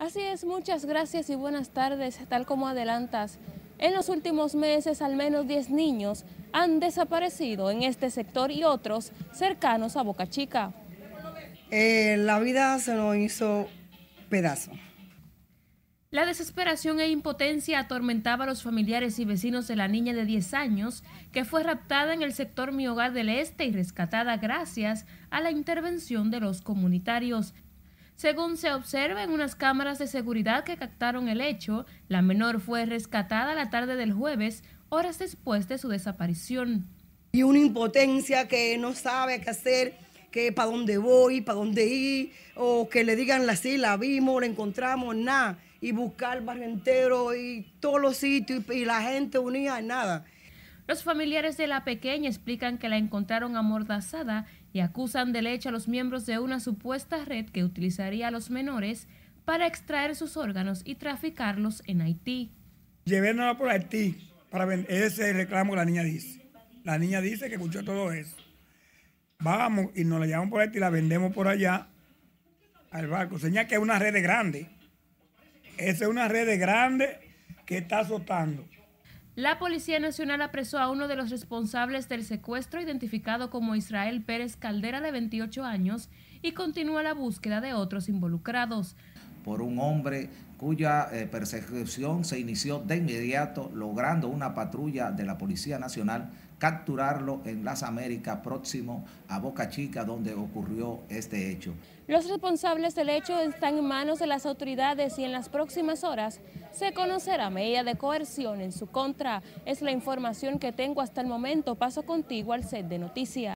Así es, muchas gracias y buenas tardes, tal como adelantas. En los últimos meses, al menos 10 niños han desaparecido en este sector y otros cercanos a Boca Chica. Eh, la vida se lo hizo pedazo. La desesperación e impotencia atormentaba a los familiares y vecinos de la niña de 10 años, que fue raptada en el sector Mi Hogar del Este y rescatada gracias a la intervención de los comunitarios. Según se observa en unas cámaras de seguridad que captaron el hecho, la menor fue rescatada la tarde del jueves, horas después de su desaparición. Y una impotencia que no sabe qué hacer, que para dónde voy, para dónde ir, o que le digan sí, la vimos, la encontramos, nada, y buscar el barrio entero y todos los sitios y, la gente unida, nada. Los familiares de la pequeña explican que la encontraron amordazada y acusan de leche a los miembros de una supuesta red que utilizaría a los menores para extraer sus órganos y traficarlos en Haití. nada por Haití para vender. Ese es el reclamo que la niña dice. La niña dice que escuchó todo eso. Vamos y nos la llevamos por Haití y la vendemos por allá al barco. Señal que es una red grande. Esa es una red grande que está azotando. La Policía Nacional apresó a uno de los responsables del secuestro identificado como Israel Pérez Caldera de 28 años y continúa la búsqueda de otros involucrados por un hombre cuya eh, persecución se inició de inmediato, logrando una patrulla de la Policía Nacional capturarlo en las Américas próximo a Boca Chica, donde ocurrió este hecho. Los responsables del hecho están en manos de las autoridades y en las próximas horas se conocerá medida de coerción en su contra. Es la información que tengo hasta el momento. Paso contigo al set de noticias.